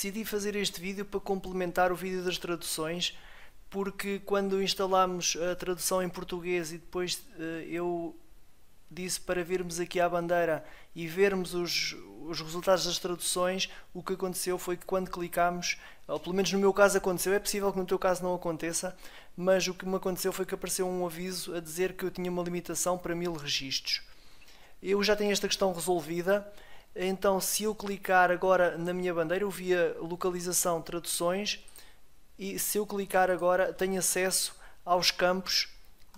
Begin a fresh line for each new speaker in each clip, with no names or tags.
decidi fazer este vídeo para complementar o vídeo das traduções, porque quando instalámos a tradução em português e depois eh, eu disse para virmos aqui à bandeira e vermos os, os resultados das traduções, o que aconteceu foi que quando clicámos, ou pelo menos no meu caso aconteceu, é possível que no teu caso não aconteça, mas o que me aconteceu foi que apareceu um aviso a dizer que eu tinha uma limitação para mil registros. Eu já tenho esta questão resolvida, então, se eu clicar agora na minha bandeira, eu via localização, traduções, e se eu clicar agora, tenho acesso aos campos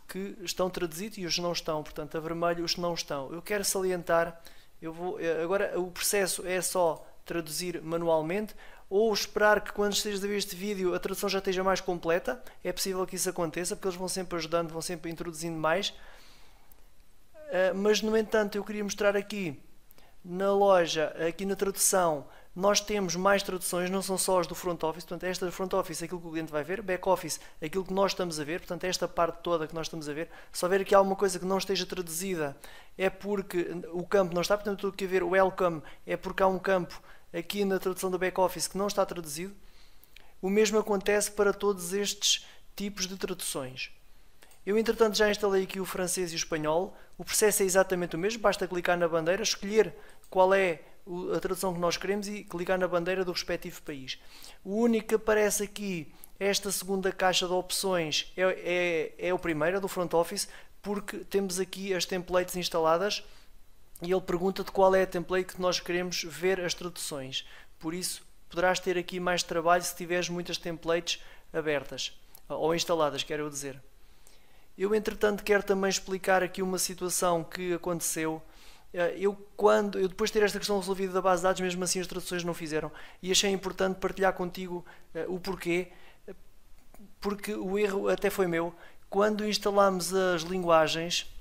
que estão traduzidos e os não estão. Portanto, a vermelho, os não estão. Eu quero salientar, eu vou, eh, agora o processo é só traduzir manualmente ou esperar que quando estejas a ver este vídeo a tradução já esteja mais completa. É possível que isso aconteça, porque eles vão sempre ajudando, vão sempre introduzindo mais. Eh, mas, no entanto, eu queria mostrar aqui na loja, aqui na tradução, nós temos mais traduções, não são só as do front office, portanto, esta do front office, aquilo que o cliente vai ver, back office, aquilo que nós estamos a ver, portanto, esta parte toda que nós estamos a ver, se houver aqui alguma coisa que não esteja traduzida, é porque o campo não está, portanto, tudo que haver welcome é porque há um campo aqui na tradução do back office que não está traduzido. O mesmo acontece para todos estes tipos de traduções. Eu, entretanto, já instalei aqui o francês e o espanhol. O processo é exatamente o mesmo, basta clicar na bandeira, escolher qual é a tradução que nós queremos e clicar na bandeira do respectivo país. O único que aparece aqui, esta segunda caixa de opções, é, é, é o primeiro, do front office, porque temos aqui as templates instaladas e ele pergunta de qual é a template que nós queremos ver as traduções. Por isso, poderás ter aqui mais trabalho se tiveres muitas templates abertas ou instaladas, quero dizer. Eu, entretanto, quero também explicar aqui uma situação que aconteceu. Eh, eu, quando, eu depois de ter esta questão resolvida da base de dados, mesmo assim as traduções não fizeram. E achei importante partilhar contigo eh, o porquê, porque o erro até foi meu. Quando instalámos as linguagens,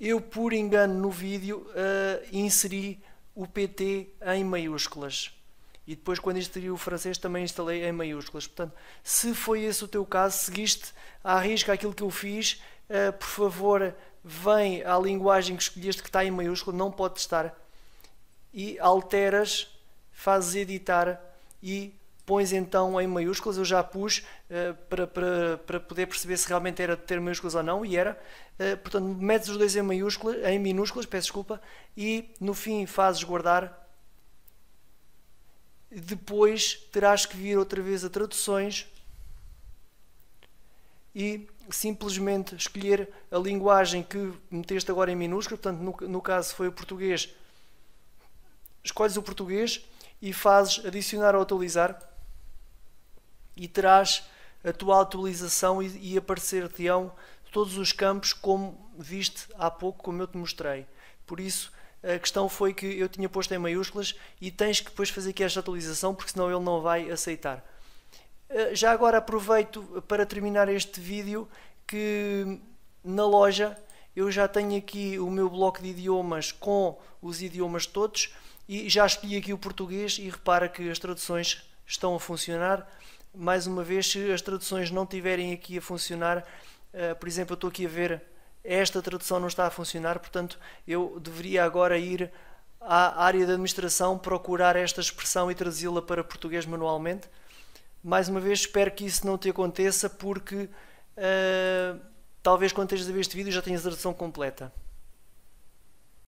eu, por engano, no vídeo eh, inseri o PT em maiúsculas. E depois, quando inseri o francês, também instalei em maiúsculas. Portanto, se foi esse o teu caso, seguiste à risca aquilo que eu fiz, uh, por favor, vem à linguagem que escolheste que está em maiúsculo, não pode estar. E alteras, fazes editar e pões então em maiúsculas. Eu já pus uh, para, para, para poder perceber se realmente era de ter maiúsculas ou não, e era. Uh, portanto, metes os dois em maiúsculas, em minúsculas, peço desculpa, e no fim fazes guardar depois terás que vir outra vez a traduções e simplesmente escolher a linguagem que meteste agora em minúscula portanto, no, no caso foi o português, escolhes o português e fazes adicionar ou atualizar e terás a tua atualização e, e aparecer-te-ão todos os campos como viste há pouco, como eu te mostrei. Por isso, a questão foi que eu tinha posto em maiúsculas e tens que depois fazer aqui esta atualização porque senão ele não vai aceitar. Eh, já agora aproveito para terminar este vídeo que na loja eu já tenho aqui o meu bloco de idiomas com os idiomas todos e já escolhi aqui o português e repara que as traduções estão a funcionar. Mais uma vez, se as traduções não tiverem aqui a funcionar, eh, por exemplo, eu estou aqui a ver esta tradução não está a funcionar, portanto, eu deveria agora ir à área de administração procurar esta expressão e traduzi-la para português manualmente. Mais uma vez, espero que isso não te aconteça, porque uh, talvez quando estejas a ver este vídeo já tenhas a tradução completa.